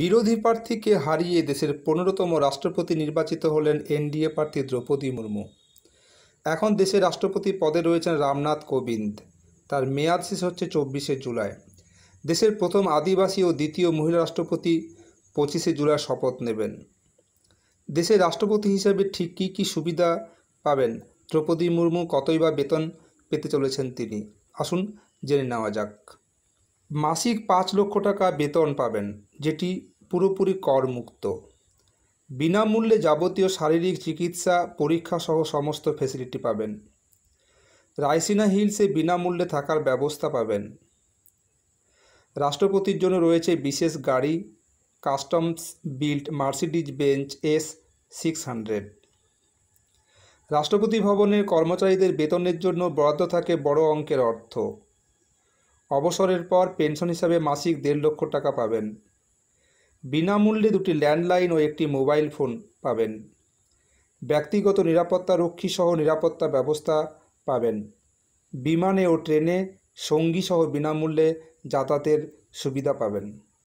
বিরোধী প্রার্থীকে হারিয়ে দেশের পনেরোতম রাষ্ট্রপতি নির্বাচিত হলেন এনডিএ প্রার্থী দ্রৌপদী মুর্মু এখন দেশের রাষ্ট্রপতি পদে রয়েছেন রামনাথ কোবিন্দ তার মেয়াদ শেষ হচ্ছে চব্বিশে জুলাই দেশের প্রথম আদিবাসী ও দ্বিতীয় মহিলা রাষ্ট্রপতি পঁচিশে জুলাই শপথ নেবেন দেশের রাষ্ট্রপতি হিসেবে ঠিক কী কী সুবিধা পাবেন দ্রৌপদী মুর্মু কতই বা বেতন পেতে চলেছেন তিনি আসুন জেনে নেওয়া যাক মাসিক পাঁচ লক্ষ টাকা বেতন পাবেন যেটি পুরোপুরি করমুক্ত বিনামূল্যে যাবতীয় শারীরিক চিকিৎসা পরীক্ষা সহ সমস্ত ফেসিলিটি পাবেন রাইসিনা হিলসে বিনামূল্যে থাকার ব্যবস্থা পাবেন রাষ্ট্রপতির জন্য রয়েছে বিশেষ গাড়ি customs built Mercedes Benz S six hundred রাষ্ট্রপতি ভবনের কর্মচারীদের বেতনের জন্য বরাদ্দ থাকে বড় অঙ্কের অর্থ অবসরের পর পেনশন হিসাবে মাসিক দেড় লক্ষ টাকা পাবেন বিনামূল্যে দুটি ল্যান্ডলাইন ও একটি মোবাইল ফোন পাবেন ব্যক্তিগত নিরাপত্তা রক্ষী সহ নিরাপত্তা ব্যবস্থা পাবেন বিমানে ও ট্রেনে সঙ্গীসহ বিনামূল্যে যাতায়াতের সুবিধা পাবেন